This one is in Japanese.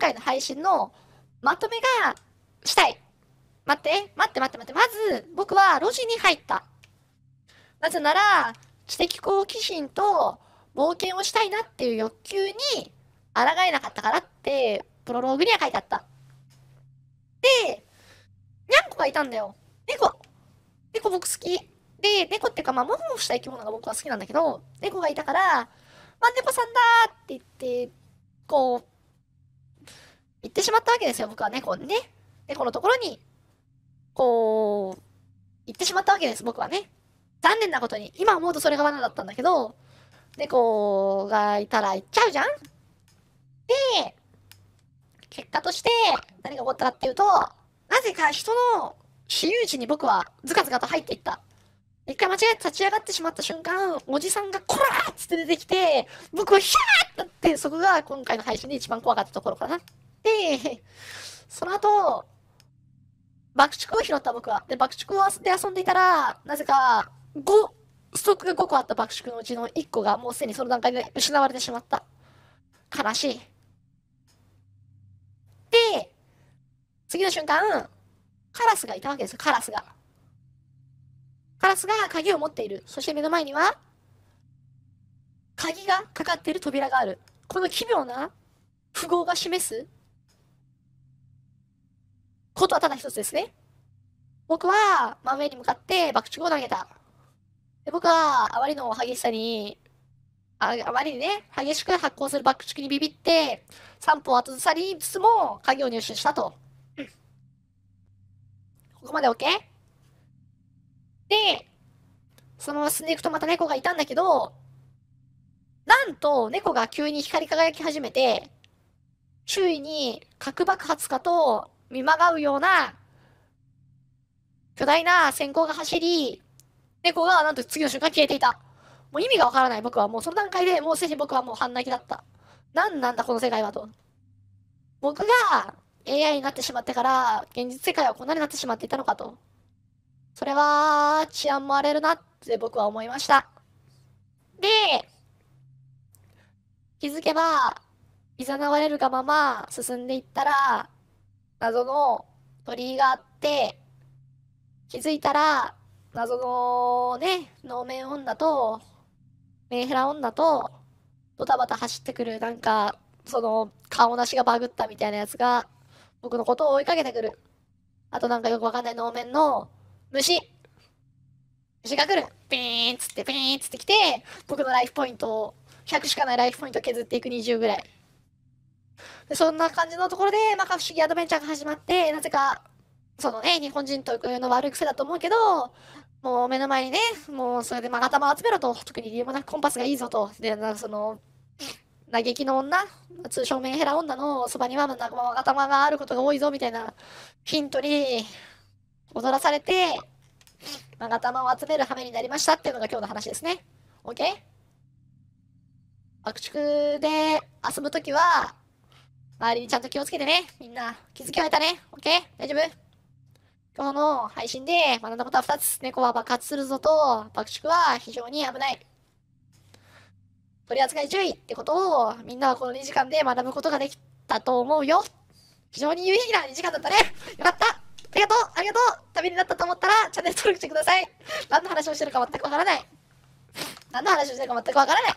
回の配信のまとめがしたい。待って、待って待って待って。まず、僕は路地に入った。なぜなら、知的好奇心と冒険をしたいなっていう欲求に抗えなかったからって、プロローグには書いてあった。で、にゃんこがいたんだよ。猫。猫僕好き。で、猫っていうか、まあ、もふもふした生き物が僕は好きなんだけど、猫がいたから、まあ、猫さんだって言って、こう、行ってしまったわけですよ、僕はね、こうね。猫のところに、こう、行ってしまったわけです、僕はね。残念なことに、今思うとそれが罠だったんだけど、猫がいたら行っちゃうじゃんで、結果として何が起こったかっていうと、なぜか人の私有地に僕はズカズカと入っていった。一回間違えて立ち上がってしまった瞬間、おじさんがコラーっつって出てきて、僕はヒャーってなって、そこが今回の配信で一番怖かったところかな。、その後、爆竹を拾った僕は。で、爆竹をで遊んでいたら、なぜか、5、ストックが5個あった爆竹のうちの1個がもうすでにその段階で失われてしまった。悲しい。で、次の瞬間、カラスがいたわけですよ、カラスが。カラスが鍵を持っている。そして目の前には、鍵がかかっている扉がある。この奇妙な符号が示すことはただ一つですね。僕は真上に向かって爆竹を投げた。で僕はあまりの激しさにあ、あまりにね、激しく発光する爆竹にビビって、散歩後ずさりつつも鍵を入手したと。ここまで OK? で、そのまま進んでいくとまた猫がいたんだけど、なんと猫が急に光り輝き始めて、周囲に核爆発かと見まがうような巨大な閃光が走り、猫がなんと次の瞬間消えていた。もう意味がわからない。僕はもうその段階でもうすでに僕はもう半泣きだった。何なんだこの世界はと。僕が AI になってしまってから現実世界はこんなになってしまっていたのかと。それは治安も荒れるなって僕は思いました。で、気づけば、誘われるがまま進んでいったら、謎の鳥居があって気づいたら謎のね能面女とメンヘラ女とドタバタ走ってくるなんかその顔なしがバグったみたいなやつが僕のことを追いかけてくるあとなんかよくわかんない能面の虫虫が来るピーンつってピーンつってきて僕のライフポイントを100しかないライフポイント削っていく20ぐらい。そんな感じのところで、まあ、不思議アドベンチャーが始まって、なぜか、そのね、日本人特有の悪い癖だと思うけど、もう目の前にね、もうそれで、まあ、頭を集めろと、特に理由もなくコンパスがいいぞと、で、なんかその、嘆きの女、通称メンヘラ女のそばには、なんか頭があることが多いぞみたいなヒントに踊らされて、まあ、頭を集める羽目になりましたっていうのが今日の話ですね。OK? 爆竹で遊ぶときは、周りにちゃんと気をつけてね。みんな、気づきを得たね。オッケー大丈夫今日の配信で学んだことは2つ。猫は爆発するぞと、爆竹は非常に危ない。取り扱い注意ってことを、みんなはこの2時間で学ぶことができたと思うよ。非常に有意義な2時間だったね。よかった。ありがとうありがとうためになったと思ったら、チャンネル登録してください。何の話をしてるか全くわからない。何の話をしてるか全くわからない。